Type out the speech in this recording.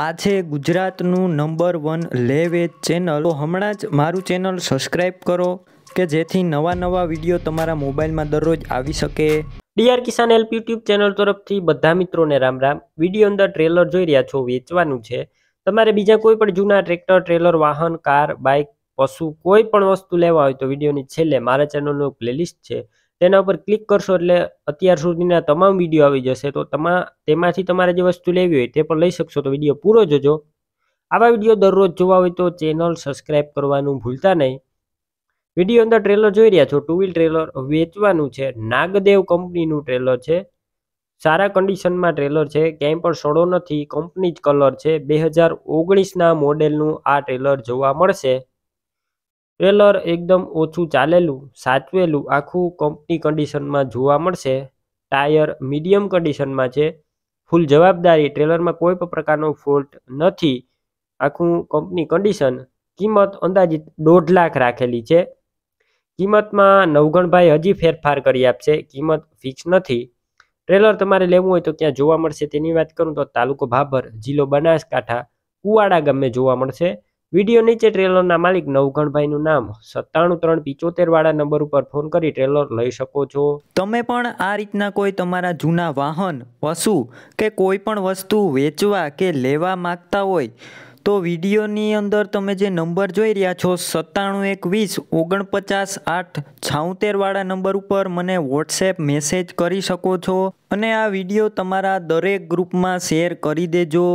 આજે ગુજરાતનું number one લેવેજ channel તો હમણાં જ મારું ચેનલ સબસ્ક્રાઈબ કરો કે જેથી નવા નવા વિડીયો તમારા મોબાઈલમાં દરરોજ આવી શકે DR Kisan help YouTube channel તરફથી બધા મિત્રોને રામ રામ વિડીયો અંદર ટ્રેલર જોઈ રહ્યા છો વેચવાનું છે તમારે બીજા કોઈ પણ જૂના ટ્રેક્ટર ટ્રેલર વાહન કાર બાઇક પશુ કોઈ પણ વસ્તુ લેવા હોય તો વિડીયોની છેલ્લે મારા ચેનલનું પ્લેલિસ્ટ છે તેના ઉપર ક્લિક કરશો એટલે અત્યાર સુધીના તમામ વિડીયો આવી જશે તો તમા તેમાંથી તમારે જે વસ્તુ લેવી હોય તે પણ લઈ શકશો તો વિડીયો પૂરો જોજો આવા વિડીયો દરરોજ જોવા હોય તો ચેનલ સબસ્ક્રાઈબ કરવાનું ભૂલતા નહીં વિડીયો અંદર ટ્રેલર જોઈ રહ્યા છો ટુ વ્હીલ ટ્રેલર વેચવાનું છે નાગદેવ કંપનીનું ટ્રેલર છે સારા કન્ડિશનમાં ટ્રેલર છે ક્યાંય પણ સડો નથી કંપની જ કલર છે બે હજાર ઓગણીસના મોડેલનું આ ટ્રેલર જોવા મળશે ટ્રેલર એકદમ ઓછું ચાલેલું સાચવેલું આખું કંપની કન્ડિશનમાં જોવા મળશે ટાયર મીડિયમ કન્ડિશનમાં છે ફૂલ જવાબદારી ટ્રેલરમાં કોઈ પણ પ્રકારનો ફોલ્ટ નથી આખું કંપની કન્ડિશન કિંમત અંદાજિત દોઢ લાખ રાખેલી છે કિંમતમાં નવગણભાઈ હજી ફેરફાર કરી આપશે કિંમત ફિક્સ નથી ટ્રેલર તમારે લેવું હોય તો ક્યાં જોવા મળશે તેની વાત કરું તો તાલુકો ભાભર જિલ્લો બનાસકાંઠા કુવાડા ગમે જોવા મળશે વિડીયો નીચે ટ્રેલરના માલિક નવઘણભાઈનું નામ સત્તાણું ત્રણ પિચોતેર વાળા નંબર ઉપર ફોન કરી ટ્રેલર લઈ શકો છો તમે પણ આ રીતના કોઈ તમારા જૂના વાહન પશુ કે કોઈ પણ વસ્તુ વેચવા કે લેવા માગતા હોય તો વિડીયોની અંદર તમે જે નંબર જોઈ રહ્યા છો સત્તાણું એક વીસ ઓગણપચાસ આઠ છાઉતેરવાળા નંબર ઉપર મને વોટ્સએપ મેસેજ કરી શકો છો અને આ વિડીયો તમારા દરેક ગ્રુપમાં શેર કરી દેજો